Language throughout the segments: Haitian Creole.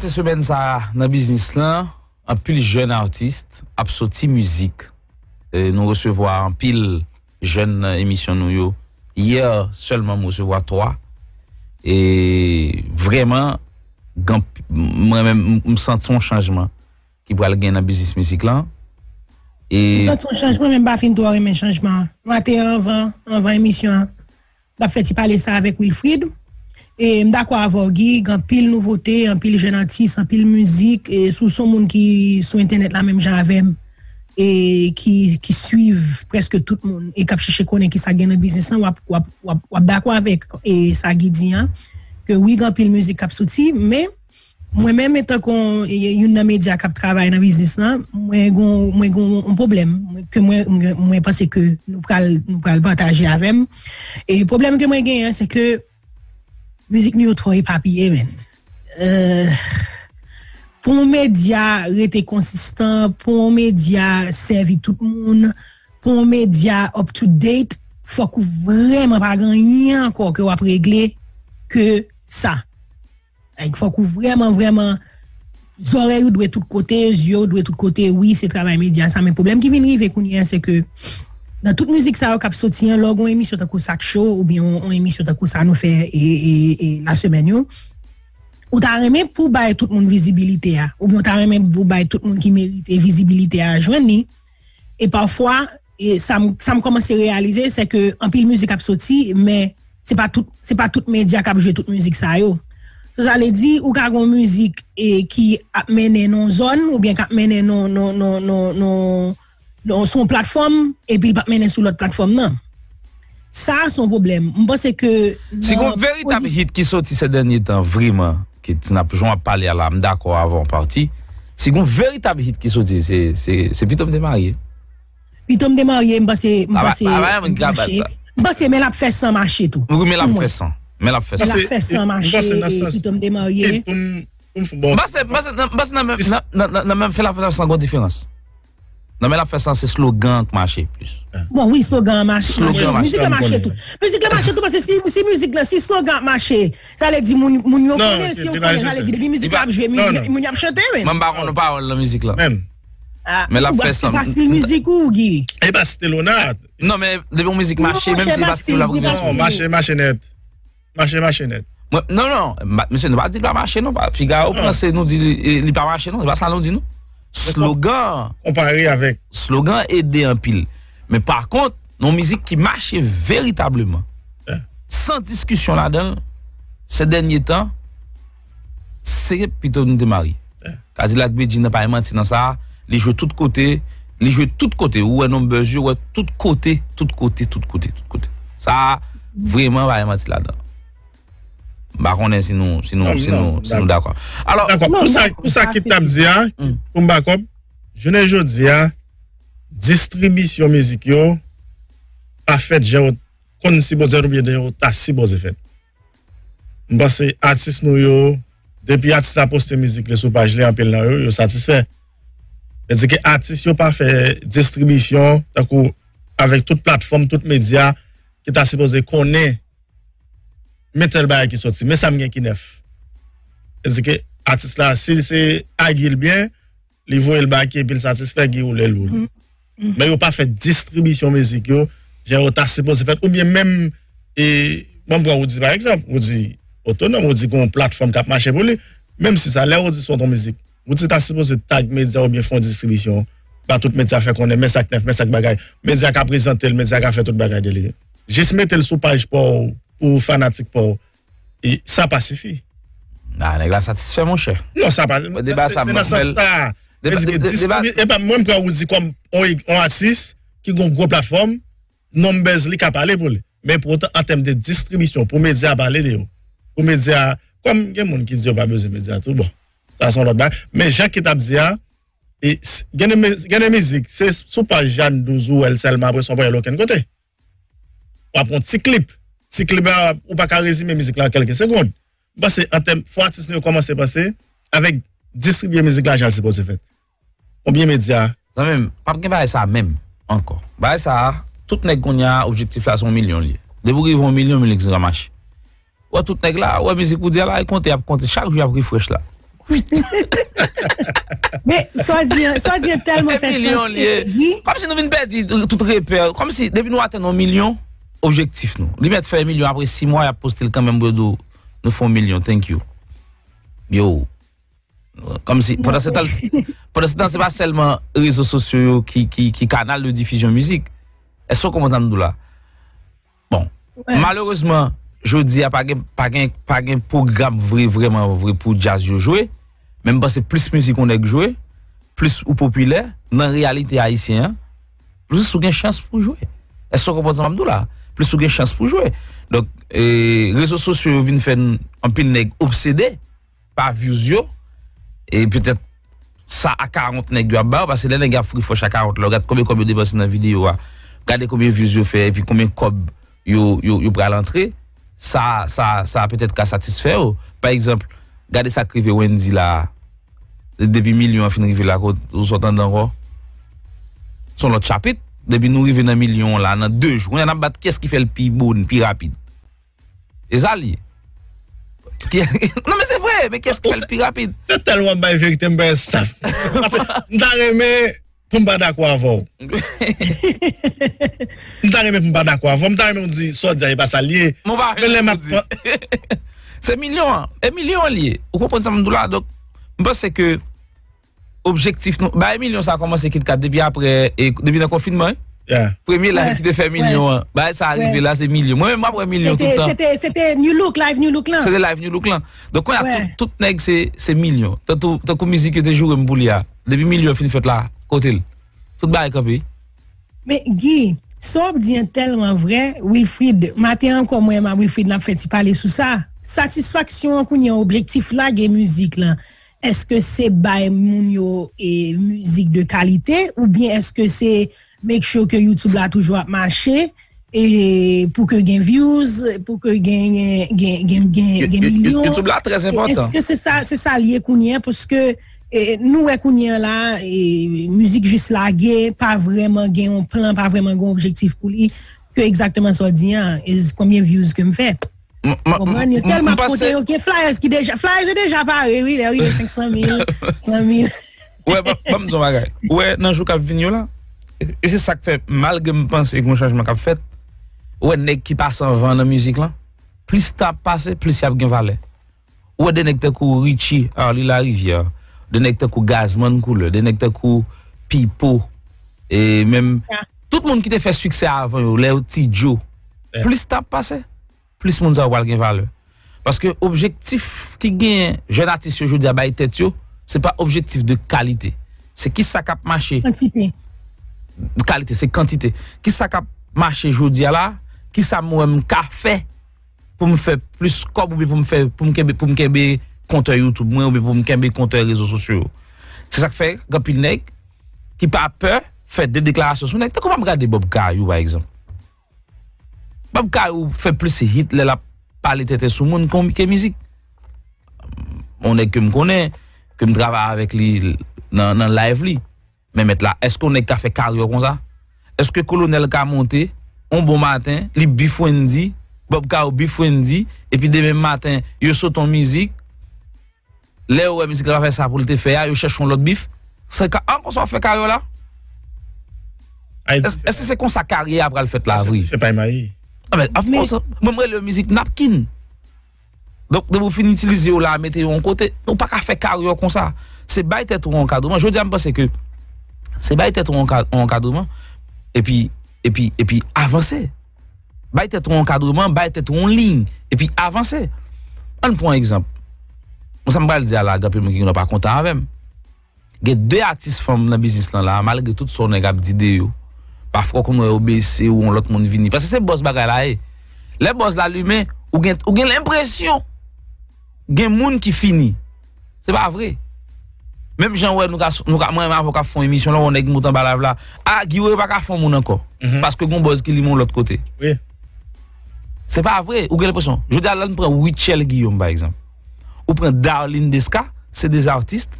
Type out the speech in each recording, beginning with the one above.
Ate se ben zara nan biznis lan, apil jen artist, ap soti mizik, e nou resevwa apil jen emisyon nou yo. Ye, selman mou resevwa 3, e vreman, mwen mèm msant son chanjman ki pral gen nan biznis mizik lan. E mwen msant son chanjman mèm bafin dour mèm chanjman. Mwen ate 120, 120 emisyon, dap feti pale sa avèk Wilfried ou. E mda kwa avorgi, gant pil nouvote, gant pil jenantis, gant pil muzik, e sou sou moun ki sou internet la, menm jan avèm, e ki suiv preske tout moun, e kap chichekon e ki sa gen an bizisan, wap da kwa avèk, e sa gidi an, ki wigan pil muzik kap soti, menm, mwen menm etan kon, yon nan media kap travay an bizisan, mwen kon mwen kon mwen problem, mwen pase ke nou pral nou pral bataje avèm, e problem ke mwen gen an, se ke Müzik nou yo troy e pa piye men. Euh, pon medya rete konsistan, pon medya servi tout moun, pon medya up to date, fwa kou vreman pargan yanko kre wap regle ke sa. Fwa kou vreman vreman zorey ou dwe tout kote, zyo ou dwe tout kote, wye se travay medya sa. Men problem ki vinri vekounyen se ke... nan tout müzik sa yo kap soti, logon emisyon tako sak show, ou biyon emisyon tako sa nou fe, e la semen yo, ou ta remen pou bay tout moun vizibilite ya, ou biyon ta remen pou bay tout moun ki merite vizibilite ya jwen ni, e pwafwa, e sa m komanse realize, se ke anpil müzik kap soti, me se pa tout media kap jwe tout müzik sa yo. Se sa le di, ou ka gwen müzik ki ap mene non zon, ou biyan kap mene non... Son platfom e bil bat menen sou lot platfom nan Sa son problem Mba se ke Si kon veritab hit ki soti se denye tan vriman Ki ti na poujwa pale ala Mda ko avon parti Si kon veritab hit ki soti Se pitom demarye Pitom demarye mba se Mba se men ap fesan mache tou Men ap fesan Men ap fesan mache Mba se nan men fesan Mba se nan men fesan Non men la fè san se slogan t mâche plus. Ah. Bon, oui, slogan mâche. Slogan mâche. Müzik le mâche tout. Müzik le mâche tout. Mâche si müzik le, si slogan mâche, sa le di moun yo konen, si yo konen, sa le di de bi müzik la mjwe, moun yo mchote men. Mè mba ron nou pa ou lè müzik eh, non, bon la. Mèm. Mè la fè san. Ou basse te mizik ou ou gi? E basse te lounat. Non men, de bi mizik mâche, mèm si basse te lounat. Non mâche mâche net. Mâche mâche net. Non, non. Mise nou ba slogan. Comparé avec. Slogan aidé en pile. Mais par contre, nos musiques qui marchent véritablement, hein? sans discussion là-dedans, ces derniers temps, c'est plutôt nous démarrer. Hein? Kazilak n'a pas menti dans ça. Les jeux tout côté, les jeux tout côté, ou un besoin, tout côté, tout côté, tout côté, tout côté. Ça, vraiment, pas menti là-dedans. Non, non, non, mm. Ba konnen si nou, bon, si nou, si nou, si nou, d'akwa. D'akwa, pou sa, pou sa ki ta mdia, pou mba kom, jene jo dia, distribisyon mizik yo, pa fet jè yo, kon si boze rupye de yo, ta si boze fet. Mba se, artist nou yo, depi artist a poste mizik le sou page le, apel nan yo, yo satisfè. Men di ki artist yo pa fe, distribisyon, takou, avèk tout platform, tout media, ki ta si boze konè, Mète l baye ki soti, mè sa mgen ki nef. E zike, atis la, si l se agil bien, li vou el baye ki epil sa atis, fèk gi ou lèl ou. Mè yo pa fèk distribisyon mèzik yo, jè yo ta sipose fèk, ou bien mèm, mèm bon, pou an wou di, par exemple, wou di, otonom, wou di kon platform kap mache pou li, mèm si sa lè wou di sotan mèzik, wou di ta sipose tag mèdia ou bien fèk distribisyon, ba tout mèdia fèk konè, mè sak nef, mè sak bagay, mèdia ka prezante l, mèdia ka fèk tout bagay de li Ou fanatik pou ou e, Sa pa sifi Nan, nan yon lan satisfe moun che Non, sa pa sifi Mwen mpou yon wou di kom 1 à 6 Ki gon gwo platform Non mbez li ka pale pou lé Men pou otan a tem de distribisyon Pou mèdia pale de yo Kou mèdia Kou mèdia Konm gen moun ki di yo Pa mbez yon mèdia Bon, sa son lot ba Men jake ke tap di ya Gen yon mèzik Se sou pa jan douzou El selman Bwè son bay lò ken kote Wapont si klip Sik li ba, ou pa ka rezime mizik la kelke segonde. Basè, an tem, fwa tisne yo koman se basè, avèk distribye mizik la jal se posè fèt. Obyen me dzi a? Zan mèm, ap gen baye sa mèm, ankor. Baye sa, tout nèk goun ya objektif la son milyon liye. Debo givon milyon, milyon zin ramashi. Ouè tout nèk la, ouè mizik ou diya la, e kontè ap kontè, chak vye ap rifwèch la. Oui. Mè, swa diyan, swa diyan telman fè sens te. Kom si nou vin bè di, tout rè pè. Kom si, debi nou atè nan milyon, Objektif nou. Li mè te fè milyon apre 6 mwa ya postel kèm mè mbè do nou fè milyon. Thank you. Yo. Kèm si. Pwè nan se tan se pa selman rezo sosyo yo ki kanal de difizyon mizik. E so komponsant mdou la. Bon. Malheureseman. Jou di a pa gen program vreman vreman pou jazz yo jowe. Mèm ba se plus mizik onèk jowe. Plus ou popüler. Nan realite haisyen. Pwè se sou gen chans pou jowe. E so komponsant mdou la. A. plis ou gen chans pou jwe. Donk, e, reso sosyo vin fen anpil neg obsede pa vizyo e petet sa akaront neg yo aban ou pase le neg a fri fos akaront lor gade komem kob yo debansi nan videyo gade komem vizyo fe e pi komem kob yo pral antre sa petet ka satisfè ou. Oh. Par exemple, gade sa krive wendi la debi milyon fin rive la ou sotan dan ro son lot chapit debi nou rive nan milyon la nan 2 joun yon nan bat kyes ki fel pi bon, pi rapid eza li nan men se vwe men kyes ki fel pi rapid se tel wan bay vek te mbe saf mta reme pou mba da kwa avon mta reme pou mba da kwa avon mta reme mdi sou di aye basa liye mba reme mdi se milyon, e milyon liye mba se ke Objektif nou, ba e milyon sa a komanse kit kat, debi apre, e, debi nan konfinman, premiye la, ki te fe milyon, ba e sa arive la, se milyon, mwen mwen apre milyon tout an. Se te new look, live new look lan. Se te live new look lan. Don kon a tout neg se milyon, ton kou mizik yo te jure mbou li a, debi milyon finifet la, kotel. Tout ba e kapi. Men, Gi, sop diyen telman vre, Wilfrid, ma te an kon mwen ma Wilfrid la pe feti pale sou sa, satisfaksyon kon yon objektif la gen mizik lan. Eske se bae moun yo e mouzik de kalite ou bien eske se make show ke YouTube la toujwa ap mache e pou ke gen views, pou ke gen milyon? YouTube la trez impotant. Eske se sa li ekounyen pou se ke e, nou ekounyen la e, mouzik vis la gen, pa vreman gen yon plan, pa vreman gen yon objektif kou li, ke ekzakteman sa diyan, ez koumye views ke mwe fe? Oman yo tel ma pote yo ke Flyers ki deja Flyers yo deja pa re, re 500 mil 100 mil Ou e nanjou kap vin yo la E se sak fe mal gen me panse Ek moun chanj man kap fet Ou e nek ki pasan van nan müzik la Plis tap pase, plis yap gen vale Ou e de nek te kou Richie A ah, li la Rivian De nek te kou Gazman koule De nek te kou Pipo Et menm ah. Tout moun ki te fè suksè avan yo Plis tap pase plis moun zan wal gen vale. Paske objektif ki gen jenatis yo jodi a bayi tet yo, se pa objektif de kalite. Se ki sa kap mache... Kalite, se kantite. Ki sa kap mache jodi a la, ki sa mwen mka fe pou mwen fe plus kop pou mwen fe pou mwen kembe kontor YouTube, pou mwen kembe kontor rezo sosyo. Se sak fe, gampil nek, ki pa pe, fe de deklarasyon. Se mwen nek, te koman mga de bobka yo ba egzant. Bab ka ou fe plis se hit le la pali tete sou moun kon mi ke mizik. On e kem konen, kem drava avek li nan live li. Men met la, eske ou ne ka fe karyo kon sa? Eske kolonel ka monte, on bon maten, li bifou en di, bab ka ou bifou en di, epi de men maten, yo soton mizik, le ou wè e mizik la va fe sa pou li te fe ya, yo chèchon lot bif. Se ka an kon sa fe karyo la? Ese se kon sa karye apra l fèt la vwi? Se se se fe pa y ma yi? Mwen ah, mwè le mizik napkin Donk de mwen fin itilize yo la Mete yo an kote Se bay teton an kadouman Se bay teton an kadouman E pi avanse Bay teton an kadouman Bay teton an ling E pi avanse An pou an ekzamp Mwen sa mwen bal di ala Gè de atis fèm nan biznis lan la Malè gè tout son an gab di de yo pa fwo konwe obese ou an lot moun vini. Pase se boz bagay la e, le eh. boz la lume, ou gen l'impresyon gen moun ki fini. Se pa vre. Mem jen wè nou ka foun emisyon lò wè wè gen moutan balavla. A, gen wè wè baka foun moun anko. Paske gen boz ki li moun l'ot kote. Se pa vre, ou gen l'impresyon. Jodi Allan pren Weechel Guillaume, by example. Ou pren Darlene Descartes, se de artiste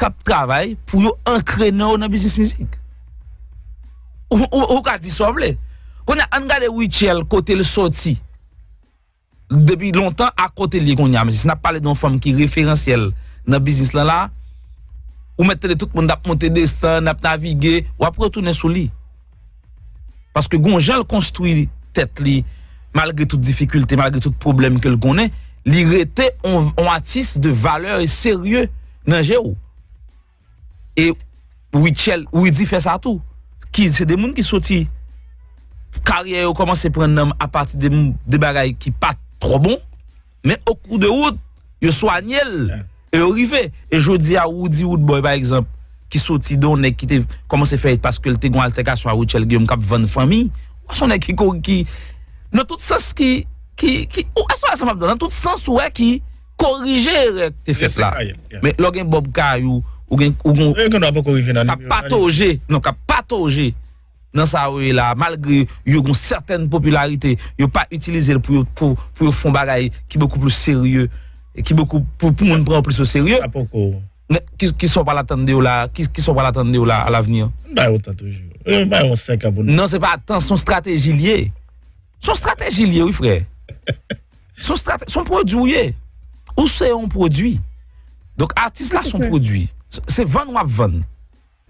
kap travay pou yo an krene ou nan bisis mizik. Ou ka disoble? Kone an gade Ouichel kote le soti Depi lontan akote li konye ame Si nap pale don fom ki referansyel Nan bisnis lan la Ou mette le tout moun dap monte desan Dap navigye Ou apre toune sou li Paske konje l konstrui tet li Malgre tout dificulte Malgre tout problem ke l konen Li rete on atis de valeur serye Nan je ou Ouichel ouidi fe sa tou ki se de moun ki soti karye yo komanse pren nam a pati de bagay ki pat tro bon, men o kou de ou, yo sou aniel, eh. e yo rive, e jodi a ou di ou d'boy by exemple, ki soti donen ki te komanse feyit paske lte gwen alterkasyon a ou chel gwen fwami, wasonen ki kou ki nan tout sens ki e korijer te fet la. Men logen Bob Gaye ou, ou gen ou gen ka patoje, non ka patoje nan sa ouye la, malgré yo gon certaine popularite, yo pa utilize pou yo fon bagay ki beaucoup plus sérieux et qui beaucoup pour pou moun prend plus au sérieux qui Ki son pa l'atende yo là ki son pa l'atende yo la là à l'avenir yo autant toujours eh, Ba on sen kaboun. Non c'est pas atan, son lié Son stratégie lié oui frère Son, son produit liye. Ou c'est un produit. Donc artiste là son produit. Se ven wap ven,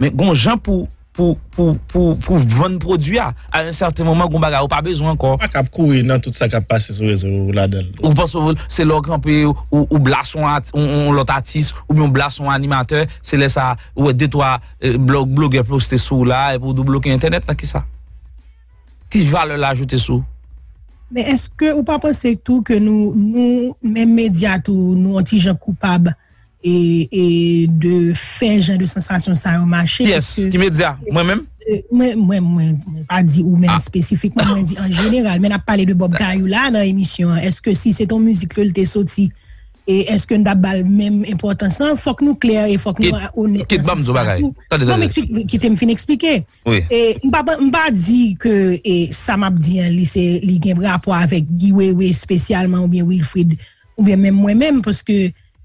men goun jen pou ven produa, a yon certe mouman goun baga, ou pa bezwen kon. Pa kap kou yon nan tout sa kap pasi sou ezo ou la den. Ou pas pou, se lòk anpe ou blason an, ou lòt artist, ou bi yon blason animateur, se lè sa, ou e detwa blogger poste sou la, e pou dou bloke internet, nan ki sa? Ki jval lò la jote sou? Men eske ou pa pose tout ke nou, nou men medyat ou nou otijan koupab, E, e de fè jen de sensasyon sa yon machè. Yes, ki mè dè ya, mwen mèm? Euh, mwen mwen, mwen, mwen pa di ou mèm ah. spesifik, mwen mwen di an jenéral, mè nap pale de Bob Kariou la nan emisyon, eske si se ton müzik lèl te soti, e eske n dabal mèm importansan, fòk nou klèr, e fòk nou an sensasyon. Kèt bèm dò bagay. Mwen mèm ki te mfin eksplike. Oui. Mwen pa di ke, e sa mèm di an li gen rapwa avèk Giwewe spesyalman, ou bien Wilfried, ou bien mèm mwen mèm,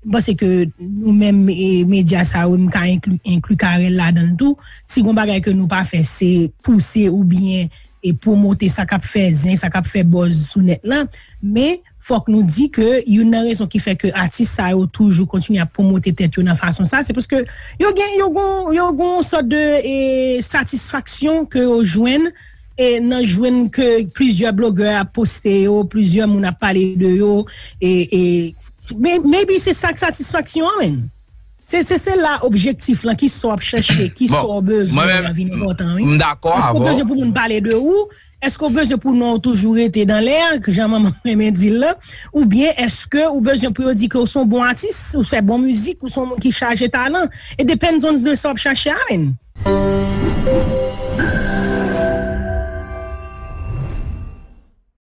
Bas se ke nou men media sa ou m ka inklu kare la dan tou, si goun bagay ke nou pa fe se pouse ou bien e pwomote sa kap fe zin, sa kap fe boz sou net lan, me fok nou di ke yon nan rezon ki fe ke artist sa ou toujou kontini a pwomote tet yon nan fason sa, se pwoske yon gen yon goun sot de e, satisfaksyon ke ou jwen, e nan jwen ke plizye bloger a poste yo, plizye moun a pale de yo, e, e, me, mebi se sak satisfaksyon a men. Se, se, se la objektif lan ki so ap chache, ki so ap bejou, se avine kontan, me. Bon, mwen d'akwa, avon. Esko bejou pou moun pale de ou, esko bejou pou moun toujou ete dan lè, ke jaman mwen men di la, ou bien eske, ou bejou pou yo di ke ou son bon artist, ou son bon mouzik, ou son moun ki chaje talan, e depen zon zon sa ap chache a men.